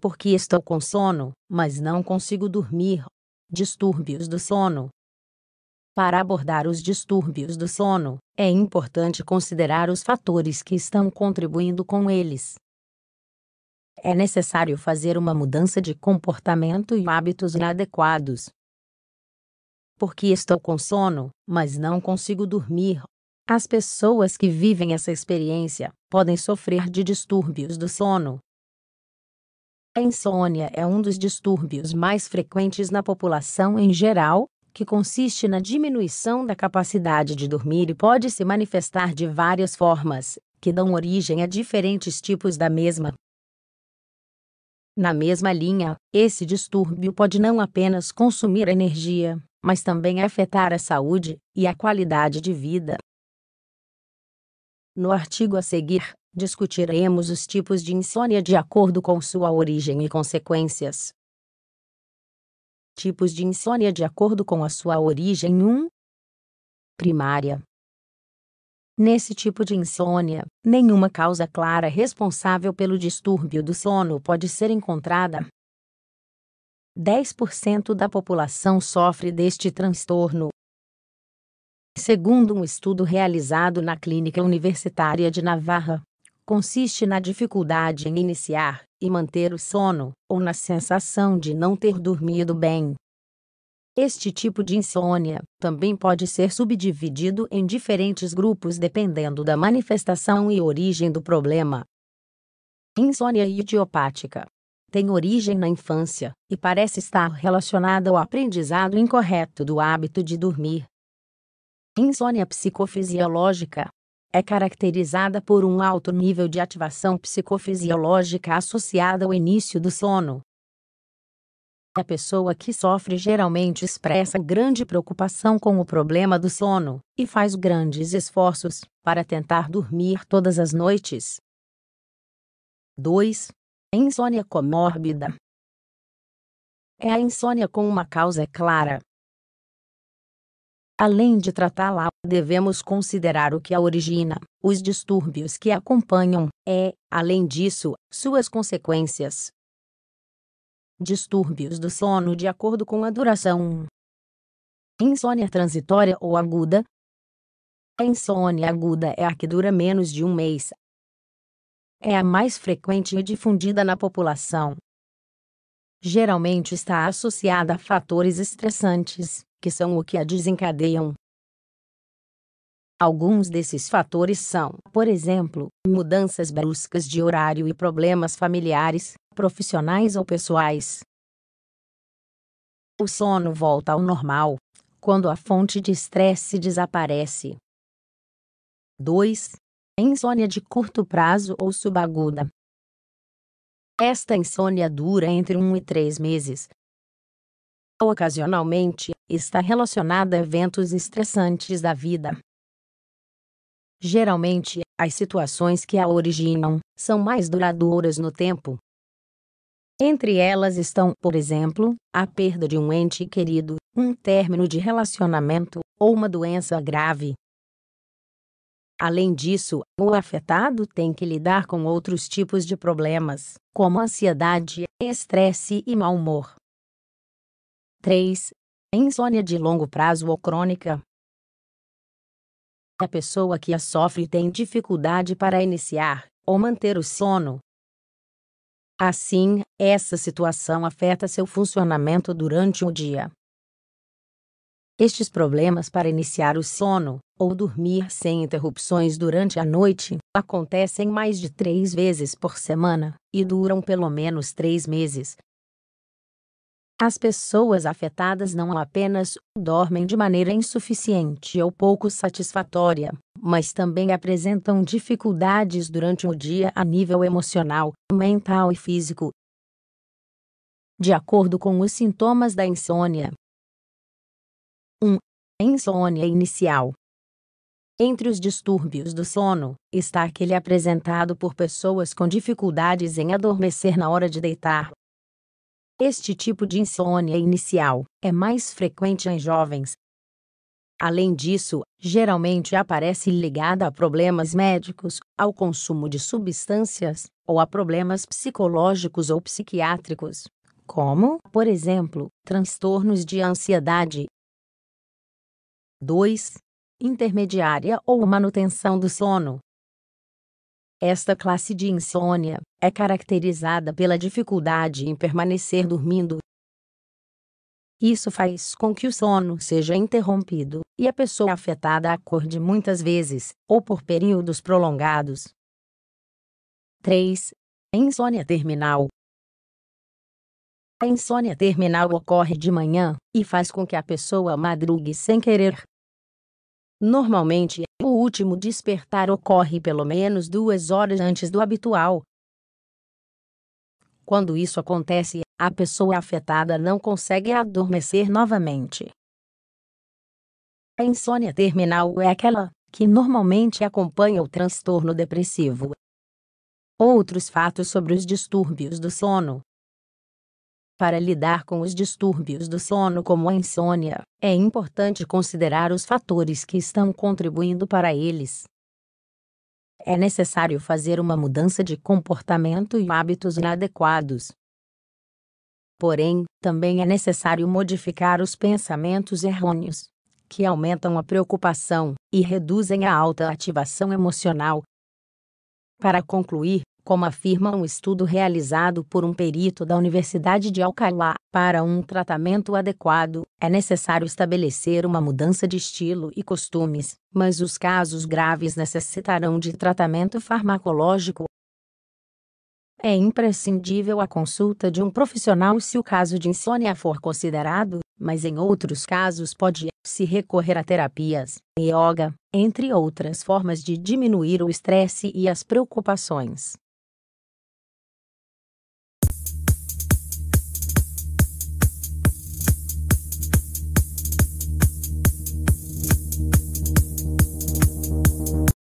porque estou com sono, mas não consigo dormir. Distúrbios do sono. Para abordar os distúrbios do sono, é importante considerar os fatores que estão contribuindo com eles. É necessário fazer uma mudança de comportamento e hábitos inadequados. Porque estou com sono, mas não consigo dormir. As pessoas que vivem essa experiência podem sofrer de distúrbios do sono, a insônia é um dos distúrbios mais frequentes na população em geral, que consiste na diminuição da capacidade de dormir e pode se manifestar de várias formas, que dão origem a diferentes tipos da mesma. Na mesma linha, esse distúrbio pode não apenas consumir energia, mas também afetar a saúde e a qualidade de vida, no artigo a seguir, discutiremos os tipos de insônia de acordo com sua origem e consequências. Tipos de insônia de acordo com a sua origem 1. Primária. Nesse tipo de insônia, nenhuma causa clara responsável pelo distúrbio do sono pode ser encontrada. 10% da população sofre deste transtorno, segundo um estudo realizado na Clínica Universitária de Navarra, consiste na dificuldade em iniciar e manter o sono, ou na sensação de não ter dormido bem. Este tipo de insônia também pode ser subdividido em diferentes grupos dependendo da manifestação e origem do problema. Insônia idiopática tem origem na infância e parece estar relacionada ao aprendizado incorreto do hábito de dormir. Insônia psicofisiológica é caracterizada por um alto nível de ativação psicofisiológica associada ao início do sono. A pessoa que sofre geralmente expressa grande preocupação com o problema do sono e faz grandes esforços para tentar dormir todas as noites. 2. Insônia comórbida. É a insônia com uma causa clara, Além de tratá-la, devemos considerar o que a origina, os distúrbios que a acompanham, e, é, além disso, suas consequências. Distúrbios do sono de acordo com a duração. Insônia transitória ou aguda. A insônia aguda é a que dura menos de um mês. É a mais frequente e difundida na população. Geralmente está associada a fatores estressantes, que são o que a desencadeiam. Alguns desses fatores são, por exemplo, mudanças bruscas de horário e problemas familiares, profissionais ou pessoais. O sono volta ao normal quando a fonte de estresse desaparece. 2. Insônia de curto prazo ou subaguda. Esta insônia dura entre 1 um e 3 meses, ocasionalmente, está relacionada a eventos estressantes da vida. Geralmente, as situações que a originam são mais duradouras no tempo. Entre elas estão, por exemplo, a perda de um ente querido, um término de relacionamento ou uma doença grave. Além disso, o afetado tem que lidar com outros tipos de problemas, como ansiedade, estresse e mau humor. 3. Insônia de longo prazo ou crônica. A pessoa que a sofre tem dificuldade para iniciar ou manter o sono. Assim, essa situação afeta seu funcionamento durante o dia. Estes problemas para iniciar o sono ou dormir sem interrupções durante a noite acontecem mais de três vezes por semana e duram pelo menos três meses, as pessoas afetadas não apenas dormem de maneira insuficiente ou pouco satisfatória, mas também apresentam dificuldades durante o dia a nível emocional, mental e físico. De acordo com os sintomas da insônia: 1. insônia inicial. Entre os distúrbios do sono, está aquele apresentado por pessoas com dificuldades em adormecer na hora de deitar, este tipo de insônia inicial é mais frequente em jovens. Além disso, geralmente aparece ligada a problemas médicos, ao consumo de substâncias ou a problemas psicológicos ou psiquiátricos, como, por exemplo, transtornos de ansiedade. 2. Intermediária ou manutenção do sono. Esta classe de insônia é caracterizada pela dificuldade em permanecer dormindo. Isso faz com que o sono seja interrompido e a pessoa afetada acorde muitas vezes, ou por períodos prolongados. 3. Insônia terminal a insônia terminal ocorre de manhã e faz com que a pessoa madrugue sem querer, Normalmente, é o último despertar ocorre pelo menos duas horas antes do habitual. Quando isso acontece, a pessoa afetada não consegue adormecer novamente. A insônia terminal é aquela que normalmente acompanha o transtorno depressivo. Outros fatos sobre os distúrbios do sono para lidar com os distúrbios do sono como a insônia, é importante considerar os fatores que estão contribuindo para eles. É necessário fazer uma mudança de comportamento e hábitos inadequados. Porém, também é necessário modificar os pensamentos errôneos, que aumentam a preocupação e reduzem a alta ativação emocional. Para concluir, como afirma um estudo realizado por um perito da Universidade de Alcalá. Para um tratamento adequado, é necessário estabelecer uma mudança de estilo e costumes, mas os casos graves necessitarão de tratamento farmacológico. É imprescindível a consulta de um profissional se o caso de insônia for considerado, mas em outros casos pode se recorrer a terapias, yoga, entre outras formas de diminuir o estresse e as preocupações.